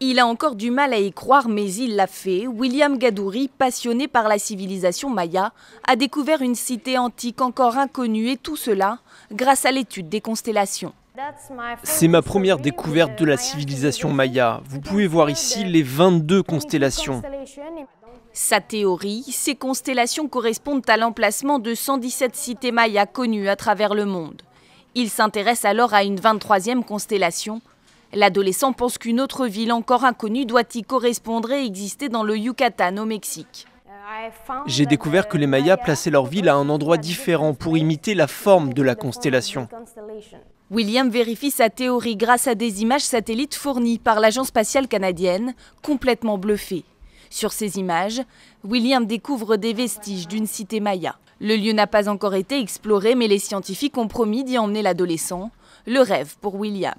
Il a encore du mal à y croire, mais il l'a fait. William Gadouri, passionné par la civilisation maya, a découvert une cité antique encore inconnue et tout cela grâce à l'étude des constellations. C'est ma première découverte de la civilisation maya. Vous pouvez voir ici les 22 constellations. Sa théorie, ces constellations correspondent à l'emplacement de 117 cités mayas connues à travers le monde. Il s'intéresse alors à une 23e constellation, L'adolescent pense qu'une autre ville encore inconnue doit y correspondre et exister dans le Yucatan au Mexique. J'ai découvert que les Mayas plaçaient leur ville à un endroit différent pour imiter la forme de la constellation. William vérifie sa théorie grâce à des images satellites fournies par l'Agence spatiale canadienne, complètement bluffé, Sur ces images, William découvre des vestiges d'une cité maya. Le lieu n'a pas encore été exploré, mais les scientifiques ont promis d'y emmener l'adolescent, le rêve pour William.